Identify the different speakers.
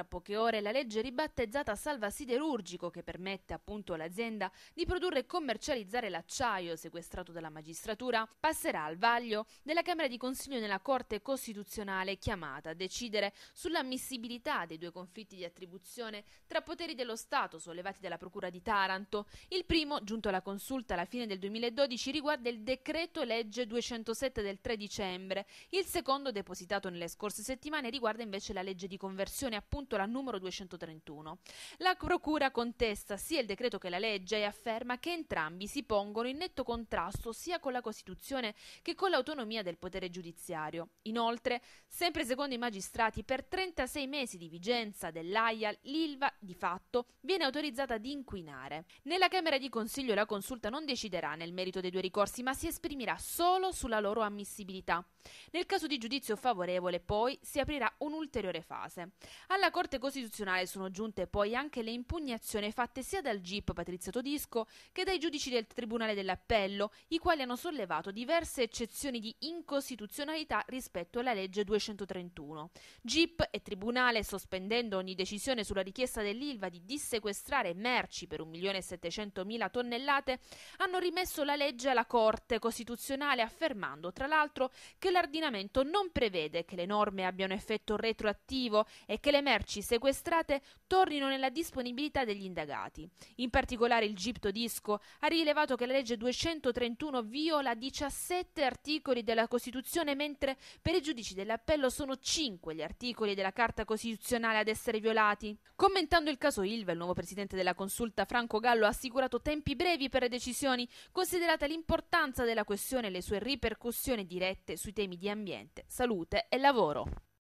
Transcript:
Speaker 1: tra poche ore la legge ribattezzata Salva Siderurgico che permette appunto all'azienda di produrre e commercializzare l'acciaio sequestrato dalla magistratura passerà al vaglio della Camera di Consiglio nella Corte Costituzionale chiamata a decidere sull'ammissibilità dei due conflitti di attribuzione tra poteri dello Stato sollevati dalla Procura di Taranto. Il primo, giunto alla consulta alla fine del 2012, riguarda il decreto legge 207 del 3 dicembre. Il secondo, depositato nelle scorse settimane, riguarda invece la legge di conversione appunto soprattutto la numero 231. La Procura contesta sia il decreto che la legge e afferma che entrambi si pongono in netto contrasto sia con la Costituzione che con l'autonomia del potere giudiziario. Inoltre, sempre secondo i magistrati, per 36 mesi di vigenza dell'AIA, l'ILVA di fatto viene autorizzata ad inquinare. Nella Camera di Consiglio la consulta non deciderà nel merito dei due ricorsi, ma si esprimerà solo sulla loro ammissibilità. Nel caso di giudizio favorevole, poi, si aprirà un'ulteriore fase. Alla Corte Costituzionale sono giunte poi anche le impugnazioni fatte sia dal GIP Patrizio Todisco che dai giudici del Tribunale dell'Appello, i quali hanno sollevato diverse eccezioni di incostituzionalità rispetto alla legge 231. GIP e Tribunale, sospendendo ogni decisione sulla richiesta dell'ILVA di dissequestrare merci per 1.700.000 tonnellate, hanno rimesso la legge alla Corte Costituzionale affermando, tra l'altro, che l'ordinamento non prevede che le norme abbiano effetto retroattivo e che le merci merci sequestrate tornino nella disponibilità degli indagati. In particolare il Gipto Disco ha rilevato che la legge 231 viola 17 articoli della Costituzione, mentre per i giudici dell'appello sono 5 gli articoli della Carta Costituzionale ad essere violati. Commentando il caso Ilva, il nuovo presidente della consulta Franco Gallo ha assicurato tempi brevi per le decisioni, considerata l'importanza della questione e le sue ripercussioni dirette sui temi di ambiente, salute e lavoro.